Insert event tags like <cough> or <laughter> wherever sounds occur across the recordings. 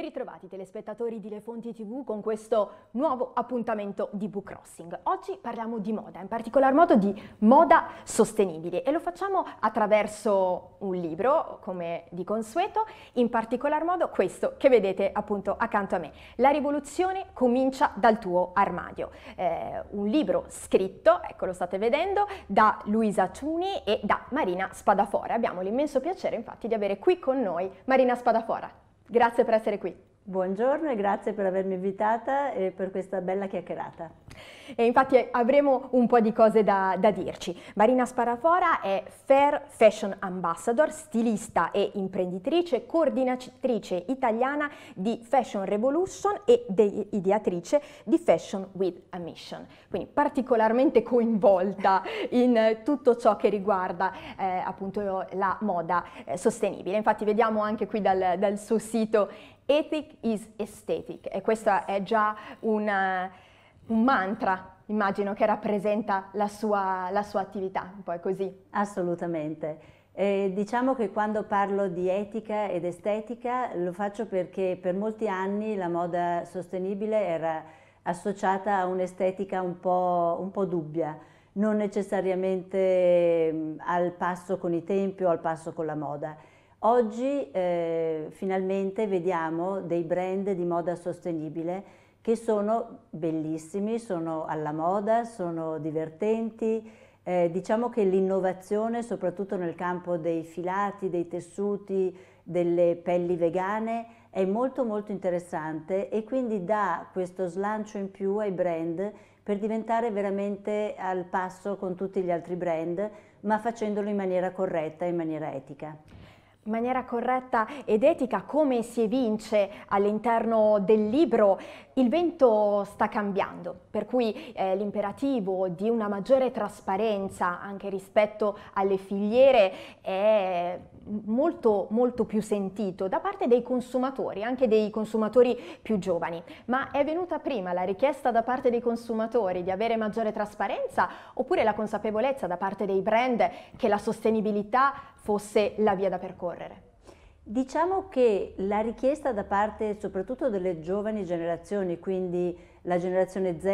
Ben ritrovati telespettatori di Le Fonti TV con questo nuovo appuntamento di Book Crossing. Oggi parliamo di moda, in particolar modo di moda sostenibile e lo facciamo attraverso un libro, come di consueto, in particolar modo questo che vedete appunto accanto a me. La rivoluzione comincia dal tuo armadio. Eh, un libro scritto, ecco lo state vedendo, da Luisa Ciuni e da Marina Spadafora. Abbiamo l'immenso piacere infatti di avere qui con noi Marina Spadafora. Grazie per essere qui. Buongiorno e grazie per avermi invitata e per questa bella chiacchierata. E infatti avremo un po' di cose da, da, dirci. Marina Sparafora è Fair Fashion Ambassador, stilista e imprenditrice, coordinatrice italiana di Fashion Revolution e ideatrice di Fashion with a Mission. Quindi particolarmente coinvolta in tutto ciò che riguarda eh, appunto la moda eh, sostenibile. Infatti vediamo anche qui dal, dal suo sito Ethic is aesthetic e questo è già una, eh, un mantra immagino che rappresenta la sua, la sua attività, un po' è così. Assolutamente. Eh, diciamo che quando parlo di etica ed estetica lo faccio perché per molti anni la moda sostenibile era associata a un'estetica un po', un po dubbia, non necessariamente mm, al passo con i tempi o al passo con la moda. Oggi eh, finalmente vediamo dei brand di moda sostenibile che sono bellissimi, sono alla moda, sono divertenti. Eh, diciamo che l'innovazione, soprattutto nel campo dei filati, dei tessuti, delle pelli vegane, è molto molto interessante e quindi dà questo slancio in più ai brand per diventare veramente al passo con tutti gli altri brand, ma facendolo in maniera corretta, in maniera etica in maniera corretta ed etica come si evince all'interno del libro, il vento sta cambiando, per cui eh, l'imperativo di una maggiore trasparenza anche rispetto alle filiere è molto molto più sentito da parte dei consumatori, anche dei consumatori più giovani. Ma è venuta prima la richiesta da parte dei consumatori di avere maggiore trasparenza oppure la consapevolezza da parte dei brand che la sostenibilità fosse la via da percorrere. Diciamo che la richiesta da parte soprattutto delle giovani generazioni, quindi la generazione Z,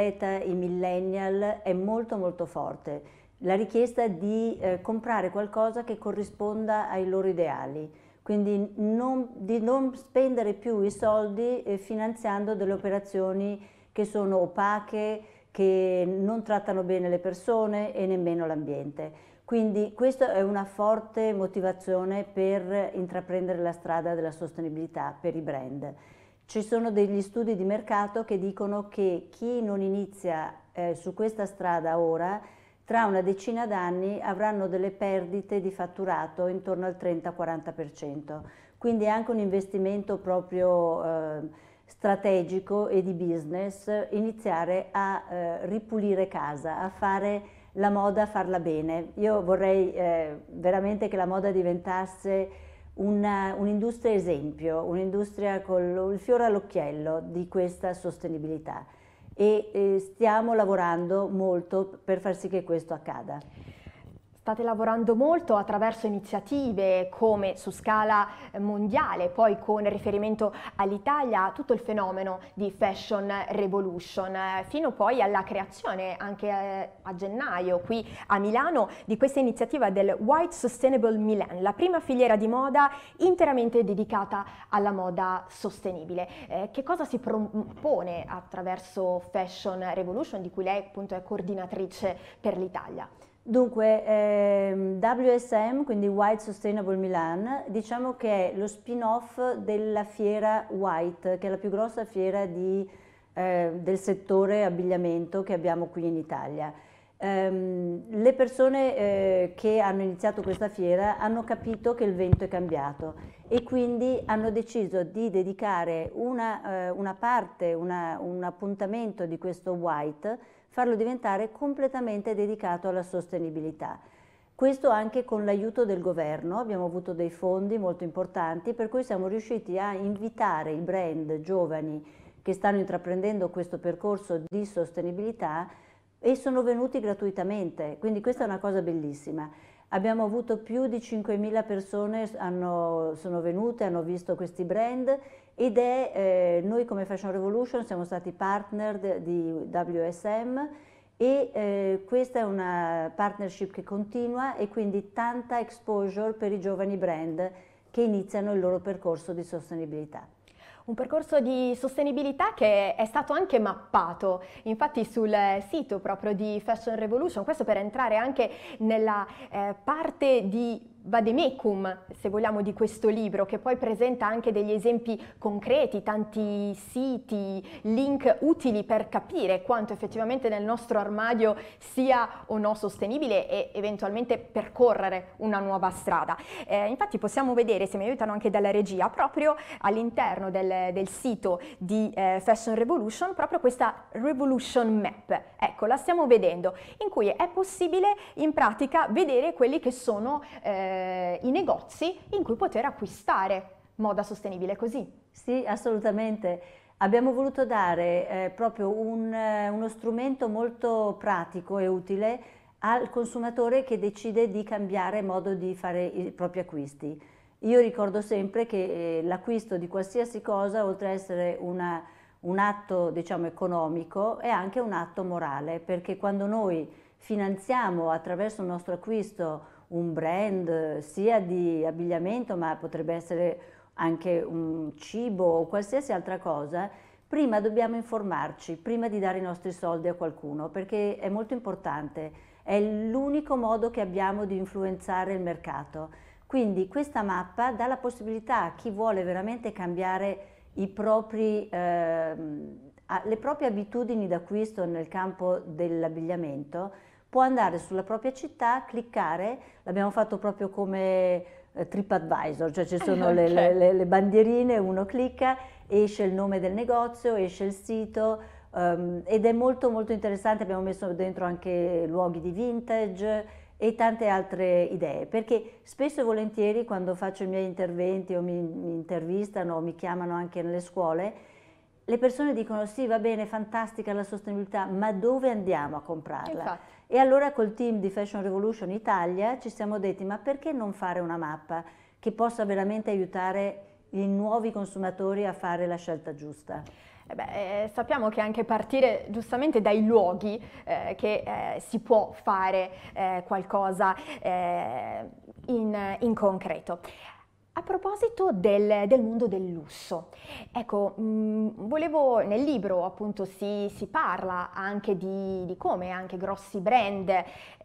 i millennial, è molto molto forte. La richiesta di eh, comprare qualcosa che corrisponda ai loro ideali, quindi non, di non spendere più i soldi eh, finanziando delle operazioni che sono opache, che non trattano bene le persone e nemmeno l'ambiente. Quindi questa è una forte motivazione per intraprendere la strada della sostenibilità per i brand. Ci sono degli studi di mercato che dicono che chi non inizia eh, su questa strada ora, tra una decina d'anni avranno delle perdite di fatturato intorno al 30-40%. Quindi è anche un investimento proprio eh, strategico e di business iniziare a eh, ripulire casa, a fare la moda farla bene. Io vorrei eh, veramente che la moda diventasse un'industria esempio, un'industria con il fiore all'occhiello di questa sostenibilità e eh, stiamo lavorando molto per far sì che questo accada. State lavorando molto attraverso iniziative come su scala mondiale, poi con riferimento all'Italia, tutto il fenomeno di Fashion Revolution, fino poi alla creazione anche eh, a gennaio qui a Milano di questa iniziativa del White Sustainable Milan, la prima filiera di moda interamente dedicata alla moda sostenibile. Eh, che cosa si propone attraverso Fashion Revolution, di cui lei appunto è coordinatrice per l'Italia? Dunque, eh, WSM, quindi White Sustainable Milan, diciamo che è lo spin-off della fiera White, che è la più grossa fiera di, eh, del settore abbigliamento che abbiamo qui in Italia. Um, le persone eh, che hanno iniziato questa fiera hanno capito che il vento è cambiato e quindi hanno deciso di dedicare una, eh, una parte, una, un appuntamento di questo white farlo diventare completamente dedicato alla sostenibilità. Questo anche con l'aiuto del governo, abbiamo avuto dei fondi molto importanti per cui siamo riusciti a invitare i brand giovani che stanno intraprendendo questo percorso di sostenibilità e sono venuti gratuitamente, quindi questa è una cosa bellissima. Abbiamo avuto più di 5.000 persone, hanno, sono venute, hanno visto questi brand ed è, eh, noi come Fashion Revolution siamo stati partner di WSM e eh, questa è una partnership che continua e quindi tanta exposure per i giovani brand che iniziano il loro percorso di sostenibilità un percorso di sostenibilità che è stato anche mappato, infatti sul eh, sito proprio di Fashion Revolution, questo per entrare anche nella eh, parte di vademecum, se vogliamo, di questo libro, che poi presenta anche degli esempi concreti, tanti siti, link utili per capire quanto effettivamente nel nostro armadio sia o no sostenibile e eventualmente percorrere una nuova strada. Eh, infatti possiamo vedere, se mi aiutano anche dalla regia, proprio all'interno del, del sito di eh, Fashion Revolution, proprio questa Revolution Map. Ecco, la stiamo vedendo, in cui è possibile in pratica vedere quelli che sono eh, eh, i negozi in cui poter acquistare moda sostenibile così. Sì, assolutamente. Abbiamo voluto dare eh, proprio un, eh, uno strumento molto pratico e utile al consumatore che decide di cambiare modo di fare i propri acquisti. Io ricordo sempre che eh, l'acquisto di qualsiasi cosa, oltre a essere una, un atto diciamo, economico, è anche un atto morale, perché quando noi finanziamo attraverso il nostro acquisto un brand sia di abbigliamento ma potrebbe essere anche un cibo o qualsiasi altra cosa, prima dobbiamo informarci, prima di dare i nostri soldi a qualcuno, perché è molto importante, è l'unico modo che abbiamo di influenzare il mercato. Quindi questa mappa dà la possibilità a chi vuole veramente cambiare propri, eh, le proprie abitudini d'acquisto nel campo dell'abbigliamento può andare sulla propria città, cliccare, l'abbiamo fatto proprio come eh, TripAdvisor, cioè ci sono <laughs> le, le, le, bandierine, uno clicca, esce il nome del negozio, esce il sito um, ed è molto molto interessante, abbiamo messo dentro anche luoghi di vintage e tante altre idee, perché spesso e volentieri quando faccio i miei interventi o mi, mi intervistano o mi chiamano anche nelle scuole, le persone dicono sì va bene, fantastica la sostenibilità, ma dove andiamo a comprarla? Infatti. E allora col team di Fashion Revolution Italia ci siamo detti ma perché non fare una mappa che possa veramente aiutare i nuovi consumatori a fare la scelta giusta? Eh beh, eh, sappiamo che anche partire giustamente dai luoghi eh, che eh, si può fare eh, qualcosa eh, in, in, concreto. A proposito del, del, mondo del lusso, ecco, mh, mm, volevo, nel libro appunto si, si parla anche di, di, come anche grossi brand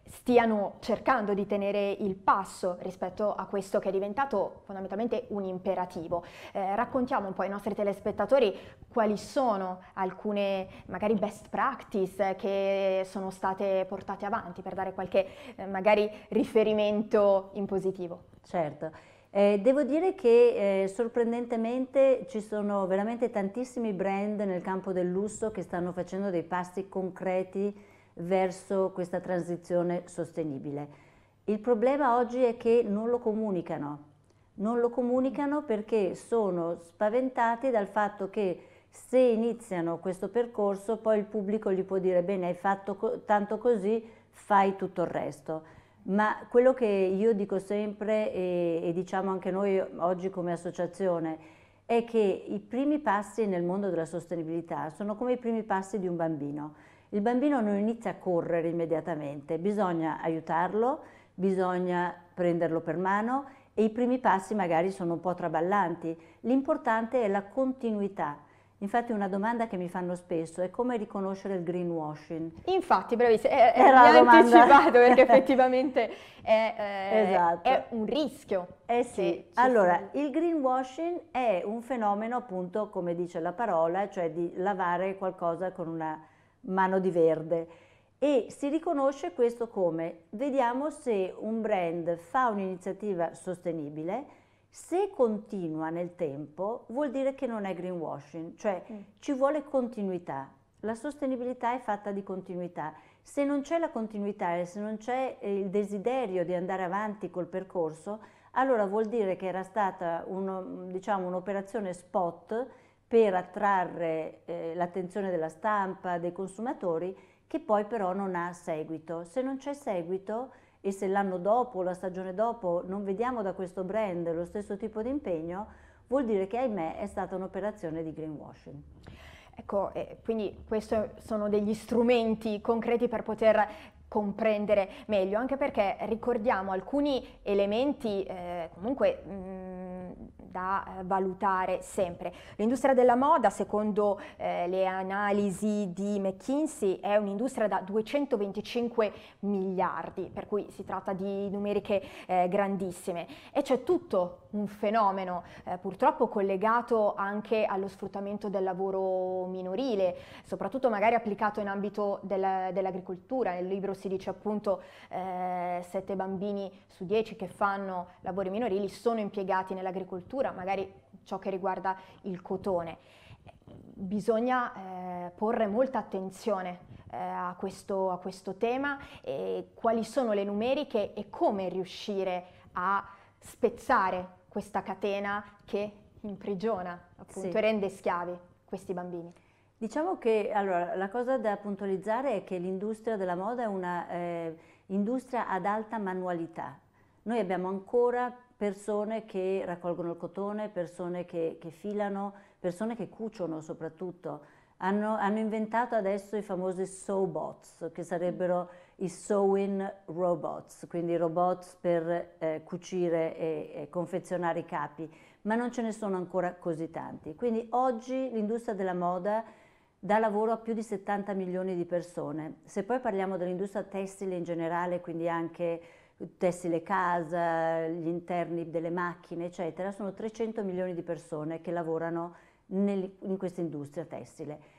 stiano cercando di tenere il passo rispetto a questo che è diventato fondamentalmente un imperativo. Eh, raccontiamo un po' ai nostri telespettatori quali sono alcune magari best practice che sono state portate avanti per dare qualche eh, magari riferimento in positivo. Certo. Eh, devo dire che eh, sorprendentemente ci sono veramente tantissimi brand nel campo del lusso che stanno facendo dei passi concreti verso questa transizione sostenibile. Il problema oggi è che non lo comunicano, non lo comunicano perché sono spaventati dal fatto che se iniziano questo percorso poi il pubblico gli può dire bene hai fatto co tanto così, fai tutto il resto ma quello che io dico sempre e, e diciamo anche noi oggi come associazione è che i primi passi nel mondo della sostenibilità sono come i primi passi di un bambino. Il bambino non inizia a correre immediatamente, bisogna aiutarlo, bisogna prenderlo per mano e i primi passi magari sono un po' traballanti. L'importante è la continuità Infatti una domanda che mi fanno spesso è come riconoscere il greenwashing. Infatti, bravissima, è, eh, è eh, anticipato perché <laughs> effettivamente è, eh, esatto. è, un rischio. Eh sì, allora sono. il greenwashing è un fenomeno appunto come dice la parola, cioè di lavare qualcosa con una mano di verde e si riconosce questo come vediamo se un brand fa un'iniziativa sostenibile, se continua nel tempo vuol dire che non è greenwashing, cioè mm. ci vuole continuità. La sostenibilità è fatta di continuità. Se non c'è la continuità e se non c'è eh, il desiderio di andare avanti col percorso, allora vuol dire che era stata uno, diciamo, un'operazione spot per attrarre eh, l'attenzione della stampa, dei consumatori, che poi però non ha seguito. Se non c'è seguito e se l'anno dopo, la stagione dopo, non vediamo da questo brand lo stesso tipo di impegno, vuol dire che ahimè è stata un'operazione di greenwashing. Ecco, eh, quindi questi sono degli strumenti concreti per poter comprendere meglio, anche perché ricordiamo alcuni elementi eh, comunque... Mh, mm, Ehm, da eh, valutare sempre. L'industria della moda, secondo eh, le analisi di McKinsey, è un'industria da 225 miliardi, per cui si tratta di numeriche eh, grandissime. E c'è tutto un fenomeno eh, purtroppo collegato anche allo sfruttamento del lavoro minorile, soprattutto magari applicato in ambito della, dell'agricoltura. Nel libro si dice appunto eh, sette bambini su dieci che fanno lavori minorili sono impiegati nell'agricoltura dell'agricoltura, magari ciò che riguarda il cotone. Bisogna eh, porre molta attenzione eh, a, questo, a, questo, tema e quali sono le numeriche e come riuscire a spezzare questa catena che imprigiona, appunto, sì. e rende schiavi questi bambini. Diciamo che allora, la cosa da puntualizzare è che l'industria della moda è una eh, industria ad alta manualità. Noi abbiamo ancora persone che raccolgono il cotone, persone che, che filano, persone che cuciono soprattutto. Hanno, hanno, inventato adesso i famosi sewbots, che sarebbero i sewing robots, quindi robots per eh, cucire e, e confezionare i capi, ma non ce ne sono ancora così tanti. Quindi oggi l'industria della moda dà lavoro a più di 70 milioni di persone. Se poi parliamo dell'industria tessile in generale, quindi anche tessile casa, gli interni delle macchine, eccetera, sono 300 milioni di persone che lavorano nel, in questa industria tessile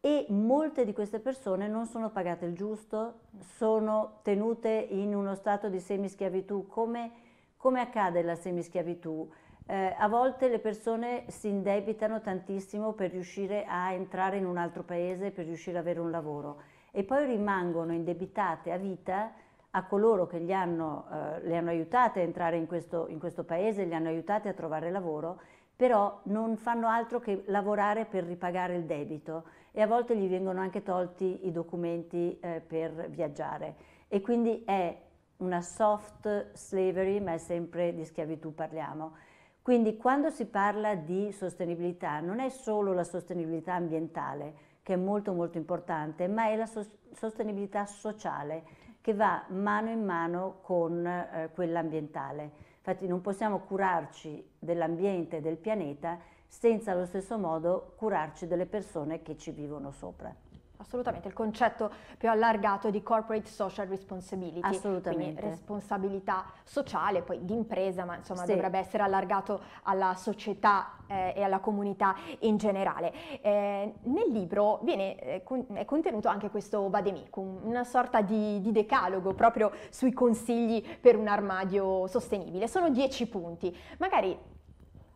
e molte di queste persone non sono pagate il giusto, sono tenute in uno stato di semischiavitù. Come, come accade la semischiavitù? Eh, a volte le persone si indebitano tantissimo per riuscire a entrare in un altro paese, per riuscire ad avere un lavoro e poi rimangono indebitate a vita a coloro che hanno, eh, le hanno aiutate a entrare in questo, in questo paese, le hanno aiutate a trovare lavoro, però non fanno altro che lavorare per ripagare il debito e a volte gli vengono anche tolti i documenti eh, per viaggiare. E quindi è una soft slavery, ma è sempre di schiavitù parliamo. Quindi quando si parla di sostenibilità non è solo la sostenibilità ambientale, che è molto molto importante, ma è la so sostenibilità sociale che va mano in mano con eh, quella ambientale. Infatti non possiamo curarci dell'ambiente e del pianeta senza allo stesso modo curarci delle persone che ci vivono sopra. Assolutamente, il concetto più allargato di corporate social responsibility, Assolutamente. quindi responsabilità sociale, poi di impresa, ma insomma sì. dovrebbe essere allargato alla società eh, e alla comunità in generale. Eh, nel libro viene, eh, è contenuto anche questo vademecum, una sorta di, di, decalogo proprio sui consigli per un armadio sostenibile. Sono dieci punti, magari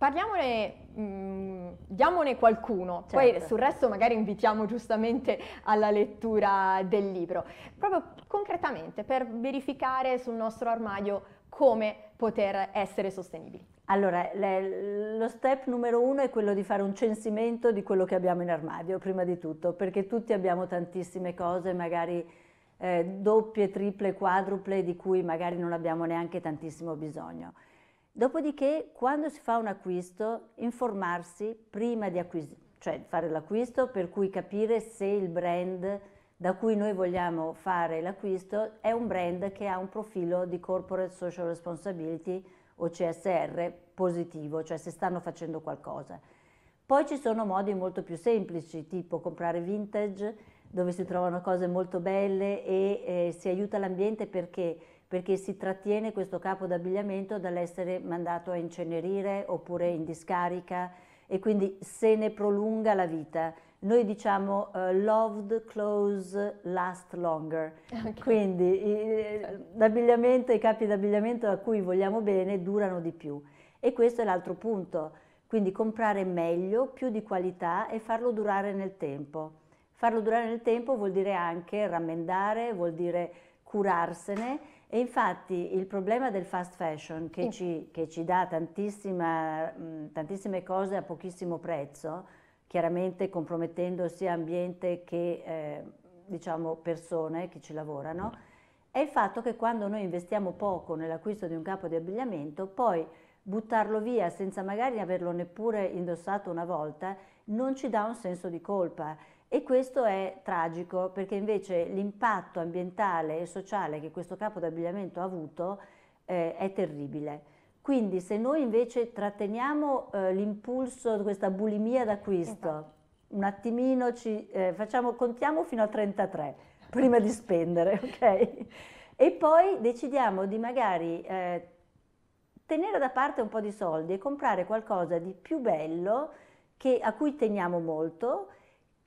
Parliamone, mh, mm, diamone qualcuno, certo. poi sul resto magari invitiamo giustamente alla lettura del libro, proprio concretamente per verificare sul nostro armadio come poter essere sostenibili. Allora, le, lo step numero uno è quello di fare un censimento di quello che abbiamo in armadio, prima di tutto, perché tutti abbiamo tantissime cose, magari eh, doppie, triple, quadruple, di cui magari non abbiamo neanche tantissimo bisogno. Dopodiché, quando si fa un acquisto, informarsi prima di acquisire, cioè fare l'acquisto, per cui capire se il brand da cui noi vogliamo fare l'acquisto è un brand che ha un profilo di corporate social responsibility o CSR positivo, cioè se stanno facendo qualcosa. Poi ci sono modi molto più semplici, tipo comprare vintage, dove si trovano cose molto belle e eh, si aiuta l'ambiente perché perché si trattiene questo capo d'abbigliamento dall'essere mandato a incenerire oppure in discarica e quindi se ne prolunga la vita. Noi diciamo uh, loved clothes last longer, okay. quindi eh, l'abbigliamento, i capi d'abbigliamento a cui vogliamo bene durano di più. E questo è l'altro punto, quindi comprare meglio, più di qualità e farlo durare nel tempo. Farlo durare nel tempo vuol dire anche rammendare, vuol dire curarsene e infatti il problema del fast fashion che, ci, che ci dà mh, mm, tantissime cose a pochissimo prezzo, chiaramente compromettendo sia ambiente che eh, diciamo persone che ci lavorano, è il fatto che quando noi investiamo poco nell'acquisto di un capo di abbigliamento, poi buttarlo via senza magari averlo neppure indossato una volta non ci dà un senso di colpa e questo è tragico perché invece l'impatto ambientale e sociale che questo capo d'abbigliamento ha avuto eh, è terribile. Quindi se noi invece tratteniamo eh, l'impulso, questa bulimia d'acquisto, esatto. un attimino ci eh, facciamo, contiamo fino a 33 prima di spendere, <laughs> ok? E poi decidiamo di magari eh, tenere da parte un po' di soldi e comprare qualcosa di più bello che, a cui teniamo molto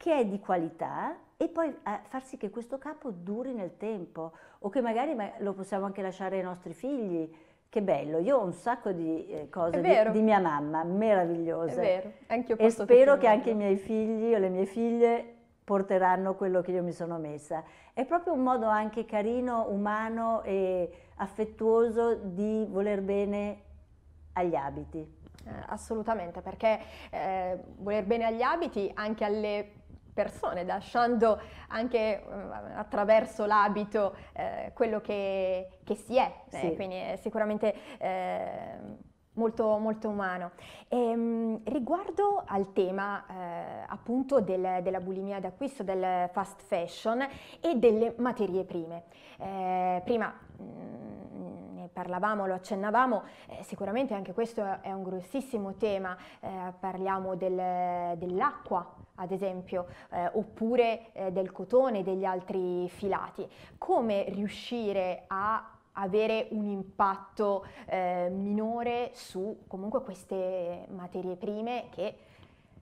che è di qualità e poi eh, far sì che questo capo duri nel tempo o che magari lo possiamo anche lasciare ai nostri figli. Che bello, io ho un sacco di eh, cose di, di, mia mamma, meravigliose. È vero, anche io posso E spero che anche i miei figli o le mie figlie porteranno quello che io mi sono messa. È proprio un modo anche carino, umano e affettuoso di voler bene agli abiti. Eh, assolutamente, perché eh, voler bene agli abiti, anche alle persone, lasciando anche eh, attraverso l'abito eh, quello che, che, si è, eh, sì. eh, quindi è sicuramente eh, molto, molto umano. E, ehm, riguardo al tema eh, appunto del, della bulimia d'acquisto, del fast fashion e delle materie prime. prima mh, mm, parlavamo, lo accennavamo, eh, sicuramente anche questo è un grossissimo tema, eh, parliamo del, dell'acqua, ad esempio, eh, oppure eh, del cotone e degli altri filati. Come riuscire a avere un impatto eh, minore su comunque queste materie prime che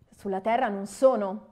sulla Terra non sono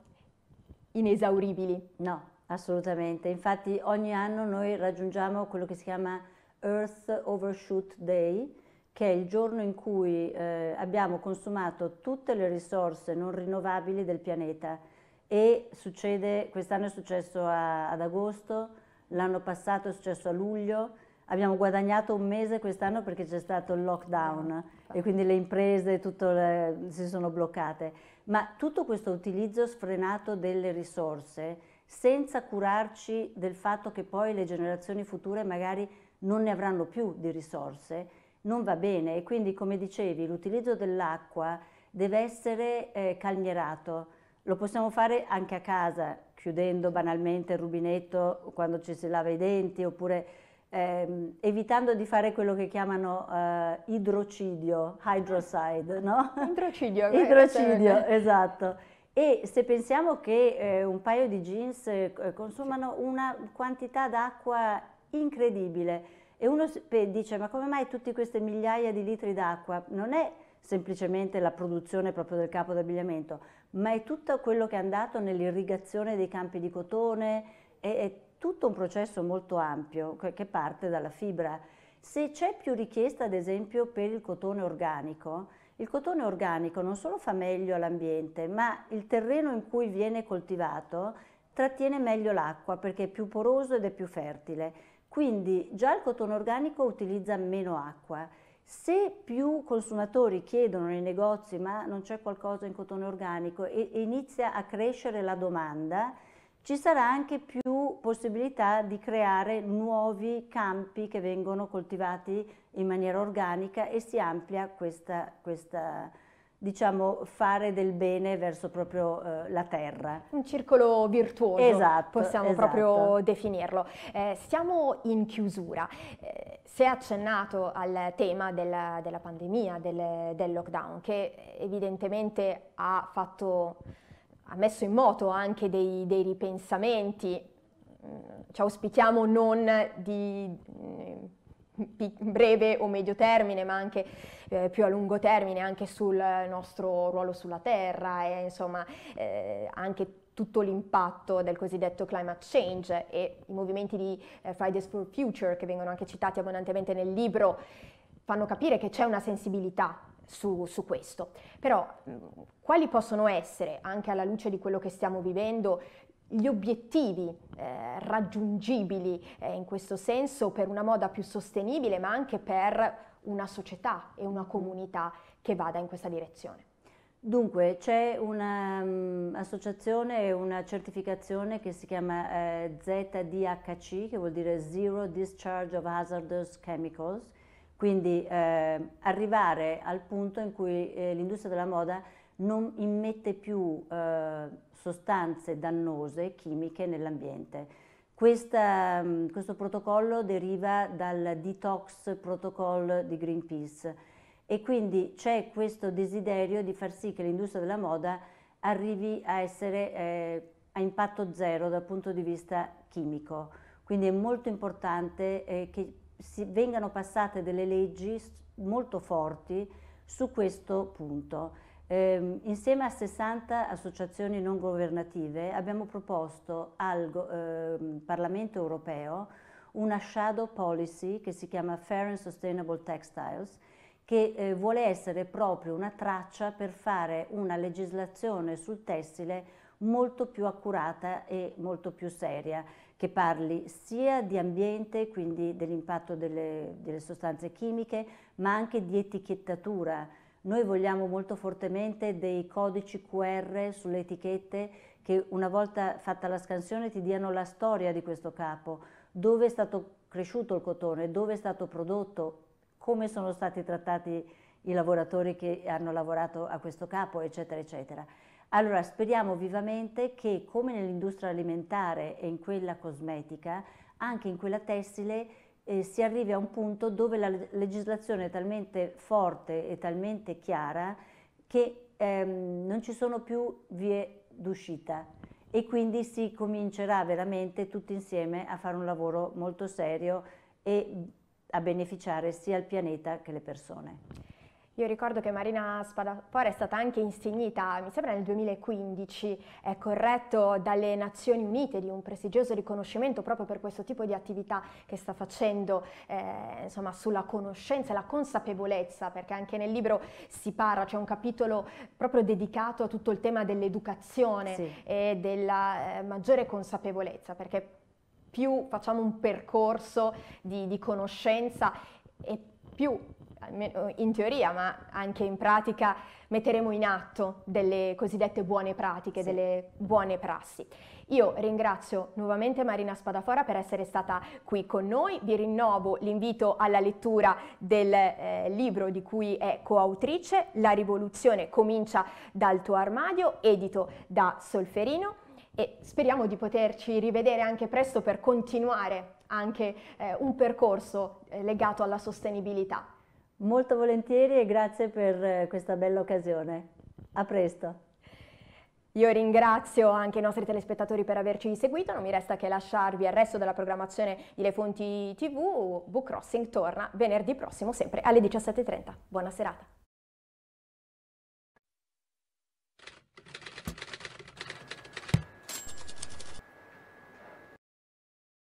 inesauribili? No, assolutamente. Infatti ogni anno noi raggiungiamo quello che si chiama Earth Overshoot Day, che è il giorno in cui eh, abbiamo consumato tutte le risorse non rinnovabili del pianeta e succede, quest'anno è successo a, ad agosto, l'anno passato è successo a luglio, abbiamo guadagnato un mese quest'anno perché c'è stato il lockdown ah, e quindi le imprese le, si sono bloccate, ma tutto questo utilizzo sfrenato delle risorse senza curarci del fatto che poi le generazioni future magari non ne avranno più di risorse, non va bene e quindi come dicevi l'utilizzo dell'acqua deve essere eh, calmierato. Lo possiamo fare anche a casa, chiudendo banalmente il rubinetto quando ci si lava i denti oppure ehm, evitando di fare quello che chiamano eh, idrocidio, hydrocide, no? Idrocidio. <laughs> idrocidio, esatto. E se pensiamo che eh, un paio di jeans eh, consumano una quantità d'acqua incredibile, e uno dice, ma come mai tutte queste migliaia di litri d'acqua? Non è semplicemente la produzione proprio del capo d'abbigliamento, ma è tutto quello che è andato nell'irrigazione dei campi di cotone, è, è tutto un processo molto ampio che parte dalla fibra. Se c'è più richiesta, ad esempio, per il cotone organico, il cotone organico non solo fa meglio all'ambiente, ma il terreno in cui viene coltivato trattiene meglio l'acqua perché è più poroso ed è più fertile quindi già il cotone organico utilizza meno acqua. Se più consumatori chiedono nei negozi ma non c'è qualcosa in cotone organico e, inizia a crescere la domanda, ci sarà anche più possibilità di creare nuovi campi che vengono coltivati in maniera organica e si amplia questa, questa diciamo, fare del bene verso proprio eh, la terra. Un circolo virtuoso, esatto, possiamo esatto. proprio definirlo. Eh, siamo in chiusura. Eh, si è accennato al tema della, della pandemia, del, del lockdown, che evidentemente ha fatto ha messo in moto anche dei, dei ripensamenti, mm, ci auspichiamo non di mm, breve o medio termine, ma anche eh, più a lungo termine, anche sul nostro ruolo sulla Terra e insomma eh, anche tutto l'impatto del cosiddetto climate change e i movimenti di eh, Fridays for Future che vengono anche citati abbondantemente nel libro fanno capire che c'è una sensibilità su, su, questo. Però mm, quali possono essere, anche alla luce di quello che stiamo vivendo, gli obiettivi eh, raggiungibili eh, in questo senso per una moda più sostenibile, ma anche per una società e una comunità che vada in questa direzione. Dunque, c'è un'associazione mm, um, e una certificazione che si chiama eh, ZDHC, che vuol dire Zero Discharge of Hazardous Chemicals, quindi eh, arrivare al punto in cui eh, l'industria della moda non immette più eh, sostanze dannose chimiche nell'ambiente. Questa, mm, questo protocollo deriva dal detox protocol di Greenpeace e quindi c'è questo desiderio di far sì che l'industria della moda arrivi a essere eh, a impatto zero dal punto di vista chimico. Quindi è molto importante eh, che si, vengano passate delle leggi molto forti su questo punto. Eh, insieme a 60 associazioni non governative abbiamo proposto al eh, Parlamento europeo una shadow policy che si chiama Fair and Sustainable Textiles che eh, vuole essere proprio una traccia per fare una legislazione sul tessile molto più accurata e molto più seria, che parli sia di ambiente, quindi dell'impatto delle, delle sostanze chimiche, ma anche di etichettatura noi vogliamo molto fortemente dei codici QR sulle etichette che una volta fatta la scansione ti diano la storia di questo capo, dove è stato cresciuto il cotone, dove è stato prodotto, come sono stati trattati i lavoratori che hanno lavorato a questo capo, eccetera, eccetera. Allora speriamo vivamente che come nell'industria alimentare e in quella cosmetica, anche in quella tessile eh, si arrivi a un punto dove la legislazione è talmente forte e talmente chiara che ehm, non ci sono più vie d'uscita e quindi si comincerà veramente tutti insieme a fare un lavoro molto serio e a beneficiare sia il pianeta che le persone. Io ricordo che Marina Spadafora è stata anche insignita, mi sembra nel 2015, è corretto dalle Nazioni Unite di un prestigioso riconoscimento proprio per questo tipo di attività che sta facendo eh, insomma, sulla conoscenza e la consapevolezza, perché anche nel libro si parla, c'è un capitolo proprio dedicato a tutto il tema dell'educazione sì. e della eh, maggiore consapevolezza, perché più facciamo un percorso di, di conoscenza e più eh, in teoria ma anche in pratica metteremo in atto delle cosiddette buone pratiche, sì. delle buone prassi. Io ringrazio nuovamente Marina Spadafora per essere stata qui con noi, vi rinnovo l'invito alla lettura del eh, libro di cui è coautrice, La rivoluzione comincia dal tuo armadio, edito da Solferino e speriamo di poterci rivedere anche presto per continuare anche eh, un percorso eh, legato alla sostenibilità. Molto volentieri e grazie per eh, questa bella occasione. A presto. Io ringrazio anche i nostri telespettatori per averci seguito, non mi resta che lasciarvi al resto della programmazione di Le Fonti TV. Book Crossing torna venerdì prossimo sempre alle 17.30. Buona serata.